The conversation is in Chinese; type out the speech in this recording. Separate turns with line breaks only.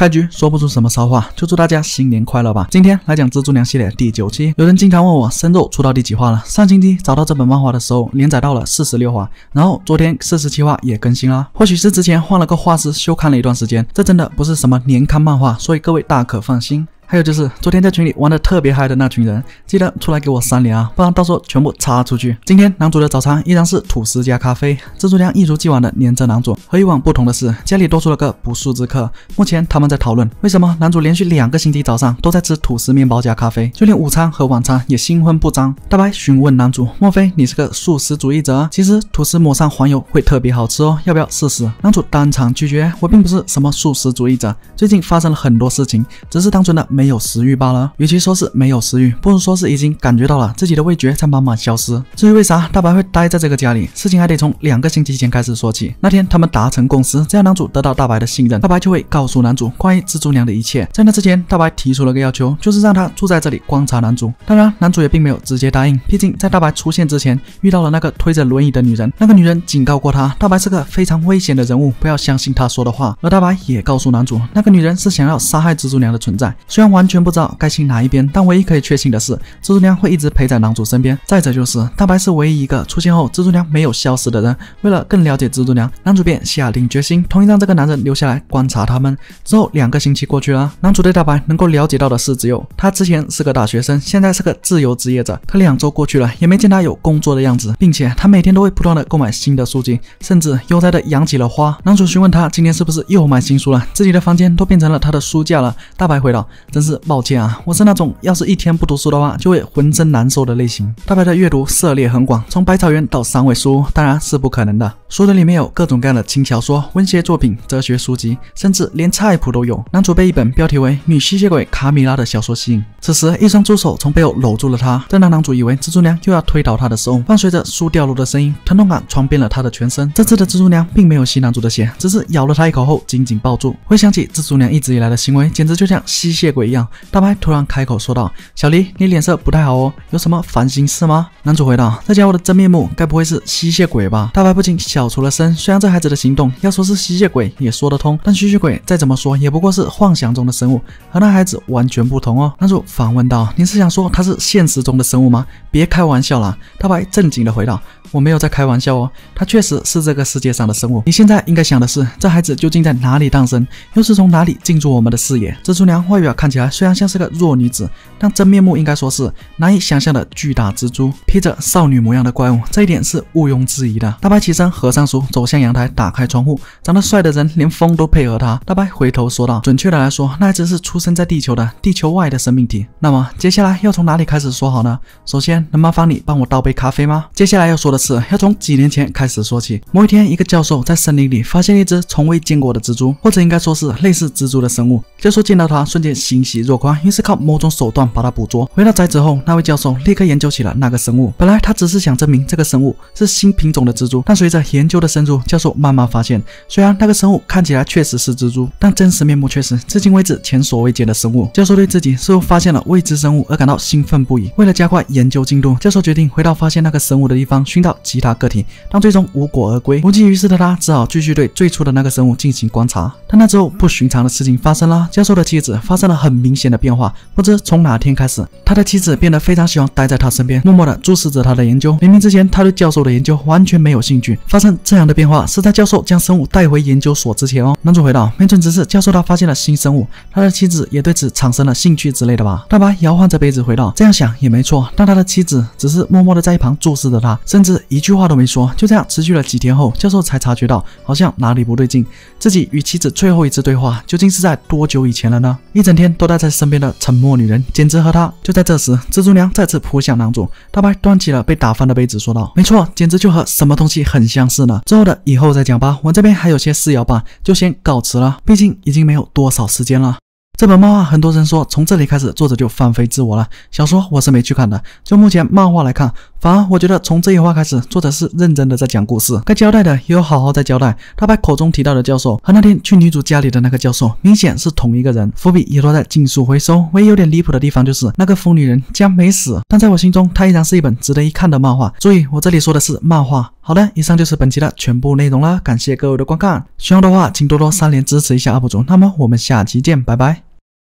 开局说不出什么骚话，就祝大家新年快乐吧。今天来讲《蜘蛛娘》系列第九期。有人经常问我《生肉》出到第几话了？上星期找到这本漫画的时候，连载到了四十六话，然后昨天四十七话也更新了。或许是之前换了个画师，休看了一段时间。这真的不是什么年刊漫画，所以各位大可放心。还有就是昨天在群里玩的特别嗨的那群人，记得出来给我三连啊，不然到时候全部插出去。今天男主的早餐依然是吐司加咖啡，蜘蛛娘一如既往的粘着男主。和以往不同的是，家里多出了个不速之客。目前他们在讨论为什么男主连续两个星期早上都在吃吐司面包加咖啡，就连午餐和晚餐也新婚不张。大白询问男主：“莫非你是个素食主义者？”其实吐司抹上黄油会特别好吃哦，要不要试试？男主当场拒绝：“我并不是什么素食主义者，最近发生了很多事情，只是单纯的……”没有食欲罢了，与其说是没有食欲，不如说是已经感觉到了自己的味觉在慢慢消失。至于为啥大白会待在这个家里，事情还得从两个星期前开始说起。那天他们达成共识，只要男主得到大白的信任，大白就会告诉男主关于蜘蛛娘的一切。在那之前，大白提出了个要求，就是让他住在这里观察男主。当然，男主也并没有直接答应，毕竟在大白出现之前遇到了那个推着轮椅的女人，那个女人警告过他，大白是个非常危险的人物，不要相信他说的话。而大白也告诉男主，那个女人是想要杀害蜘蛛娘的存在。虽然。完全不知道该信哪一边，但唯一可以确信的是，蜘蛛娘会一直陪在男主身边。再者就是，大白是唯一一个出现后蜘蛛娘没有消失的人。为了更了解蜘蛛娘，男主便下定决心，同意让这个男人留下来观察他们。之后两个星期过去了，男主对大白能够了解到的是，只有他之前是个大学生，现在是个自由职业者。可两周过去了，也没见他有工作的样子，并且他每天都会不断的购买新的书籍，甚至悠哉的养起了花。男主询问他今天是不是又买新书了，自己的房间都变成了他的书架了。大白回道。真是抱歉啊！我是那种要是一天不读书的话就会浑身难受的类型。大白的阅读涉猎很广，从百草园到三味书，当然是不可能的。书的里面有各种各样的轻小说、文学作品、哲学书籍，甚至连菜谱都有。男主被一本标题为《女吸血鬼卡米拉》的小说吸引，此时一双触手从背后搂住了他。正当男主以为蜘蛛娘又要推倒他的时候，伴随着书掉落的声音，疼痛感传遍了他的全身。这次的蜘蛛娘并没有吸男主的血，只是咬了他一口后紧紧抱住。回想起蜘蛛娘一直以来的行为，简直就像吸血鬼。鬼一样，大白突然开口说道：“小黎，你脸色不太好哦，有什么烦心事吗？”男主回道：“这家伙的真面目，该不会是吸血鬼吧？”大白不仅小除了身，虽然这孩子的行动要说是吸血鬼也说得通，但吸血鬼再怎么说也不过是幻想中的生物，和那孩子完全不同哦。”男主反问道：“你是想说他是现实中的生物吗？别开玩笑了。”大白正经的回道：“我没有在开玩笑哦，他确实是这个世界上的生物。你现在应该想的是，这孩子究竟在哪里诞生，又是从哪里进入我们的视野？”这蛛娘外表看。起来虽然像是个弱女子，但真面目应该说是难以想象的巨大蜘蛛，披着少女模样的怪物，这一点是毋庸置疑的。大白起身，合上书，走向阳台，打开窗户。长得帅的人连风都配合他。大白回头说道：“准确的来说，那只是出生在地球的地球外的生命体。那么接下来要从哪里开始说好呢？首先，能麻烦你帮我倒杯咖啡吗？接下来要说的是，要从几年前开始说起。某一天，一个教授在森林里发现一只从未见过的蜘蛛，或者应该说是类似蜘蛛的生物。教授见到它，瞬间心。”欣喜若狂，于是靠某种手段把它捕捉。回到宅子后，那位教授立刻研究起了那个生物。本来他只是想证明这个生物是新品种的蜘蛛，但随着研究的深入，教授慢慢发现，虽然那个生物看起来确实是蜘蛛，但真实面目却是至今为止前所未见的生物。教授对自己似乎发现了未知生物而感到兴奋不已。为了加快研究进度，教授决定回到发现那个生物的地方，寻找其他个体，但最终无果而归，无济于事的他只好继续对最初的那个生物进行观察。但那之后不寻常的事情发生了，教授的妻子发生了很。明显的变化，不知从哪天开始，他的妻子变得非常喜欢待在他身边，默默的注视着他的研究。明明之前他对教授的研究完全没有兴趣，发生这样的变化是在教授将生物带回研究所之前哦。男主回到，没准只是教授他发现了新生物，他的妻子也对此产生了兴趣之类的吧。”大白摇晃着杯子回到，这样想也没错，但他的妻子只是默默的在一旁注视着他，甚至一句话都没说。就这样持续了几天后，教授才察觉到好像哪里不对劲。自己与妻子最后一次对话究竟是在多久以前了呢？一整天。”都带在身边的沉默女人，简直和她。就在这时，蜘蛛娘再次扑向男主。大白端起了被打翻的杯子，说道：“没错，简直就和什么东西很相似呢。”之后的以后再讲吧。我这边还有些事要办，就先告辞了。毕竟已经没有多少时间了。这本漫画很多人说从这里开始，作者就放飞自我了。小说我是没去看的，就目前漫画来看。反而，我觉得从这些话开始，作者是认真的在讲故事，该交代的也有好好在交代。他把口中提到的教授和那天去女主家里的那个教授，明显是同一个人，伏笔也落在尽数回收。唯一有点离谱的地方就是那个疯女人将然没死，但在我心中，她依然是一本值得一看的漫画。注意，我这里说的是漫画。好的，以上就是本期的全部内容啦，感谢各位的观看，需要的话请多多三连支持一下 UP 主。那么我们下期见，拜拜。